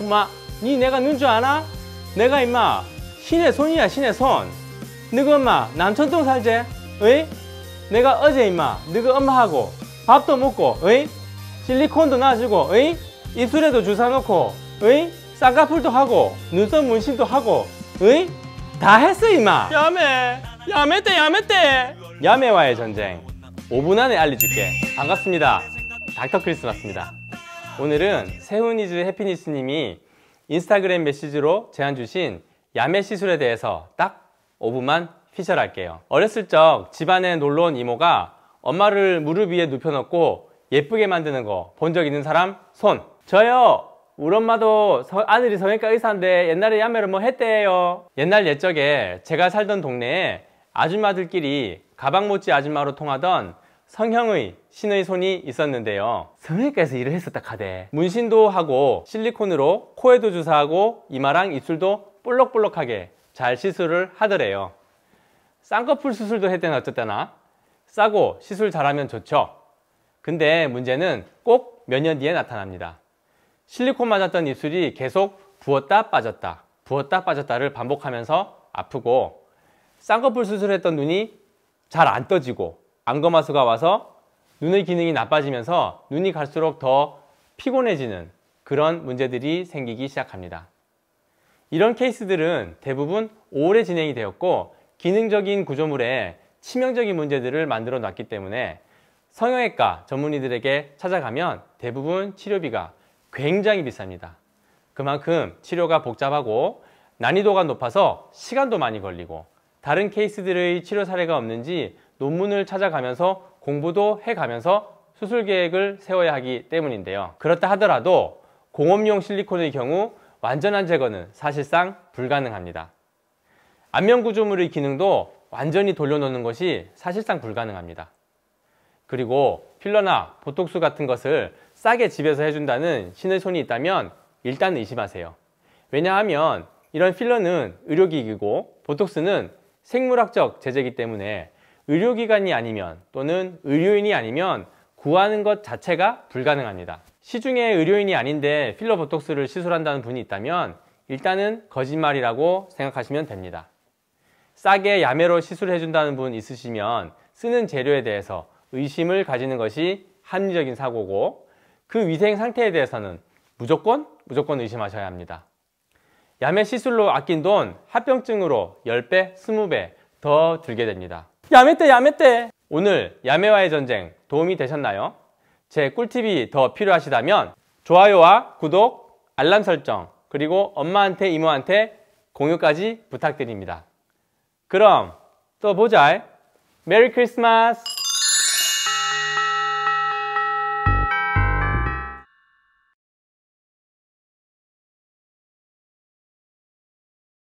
임마 니 내가 눈 줄 아나? 내가 임마 신의 손이야 신의 손 너가 엄마 남천동 살제? 어 내가 어제 임마 너가 엄마하고 밥도 먹고 어 실리콘도 놔주고 어이? 입술에도 주사 놓고 어 쌍꺼풀도 하고 눈썹 문신도 하고 어다 했어 임마 야매 야매떼 야매떼 야매와의 전쟁 5분 안에 알려줄게 반갑습니다 닥터 크리스마스입니다 오늘은 세훈이즈 해피니스 님이 인스타그램 메시지로 제안 주신 야매 시술에 대해서 딱 5분만 피셜할게요 어렸을 적 집안에 놀러 온 이모가 엄마를 무릎 위에 눕혀놓고 예쁘게 만드는 거 본 적 있는 사람 손 저요 우리 엄마도 서, 아들이 성형과 의사인데 옛날에 야매를 뭐 했대요 옛날 옛적에 제가 살던 동네에 아줌마들끼리 가방 못지 아줌마로 통하던 성형의 신의 손이 있었는데요 성형외과에서 일을 했었다 카데 문신도 하고 실리콘으로 코에도 주사하고 이마랑 입술도 볼록볼록하게 잘 시술을 하더래요 쌍꺼풀 수술도 했대나 어쨌다나 싸고 시술 잘하면 좋죠 근데 문제는 꼭 몇 년 뒤에 나타납니다 실리콘 맞았던 입술이 계속 부었다 빠졌다 부었다 빠졌다를 반복하면서 아프고 쌍꺼풀 수술했던 눈이 잘 안 떠지고 안검하수가 와서 눈의 기능이 나빠지면서 눈이 갈수록 더 피곤해지는 그런 문제들이 생기기 시작합니다. 이런 케이스들은 대부분 오래 진행이 되었고 기능적인 구조물에 치명적인 문제들을 만들어 놨기 때문에 성형외과 전문의들에게 찾아가면 대부분 치료비가 굉장히 비쌉니다. 그만큼 치료가 복잡하고 난이도가 높아서 시간도 많이 걸리고 다른 케이스들의 치료 사례가 없는지 논문을 찾아가면서 공부도 해가면서 수술 계획을 세워야 하기 때문인데요. 그렇다 하더라도 공업용 실리콘의 경우 완전한 제거는 사실상 불가능합니다. 안면 구조물의 기능도 완전히 돌려놓는 것이 사실상 불가능합니다. 그리고 필러나 보톡스 같은 것을 싸게 집에서 해준다는 신의 손이 있다면 일단 의심하세요. 왜냐하면 이런 필러는 의료기기고 보톡스는 생물학적 제재기 때문에 의료기관이 아니면 또는 의료인이 아니면 구하는 것 자체가 불가능합니다. 시중에 의료인이 아닌데 필러 보톡스를 시술한다는 분이 있다면 일단은 거짓말이라고 생각하시면 됩니다. 싸게 야매로 시술해준다는 분 있으시면 쓰는 재료에 대해서 의심을 가지는 것이 합리적인 사고고 그 위생 상태에 대해서는 무조건 무조건 의심하셔야 합니다. 야매 시술로 아낀 돈 합병증으로 10배, 20배 더 들게 됩니다. 야매떼 야매떼 오늘 야매와의 전쟁 도움이 되셨나요? 제 꿀팁이 더 필요하시다면 좋아요와 구독, 알람 설정, 그리고 엄마한테 이모한테 공유까지 부탁드립니다. 그럼 또 보자. 메리 크리스마스!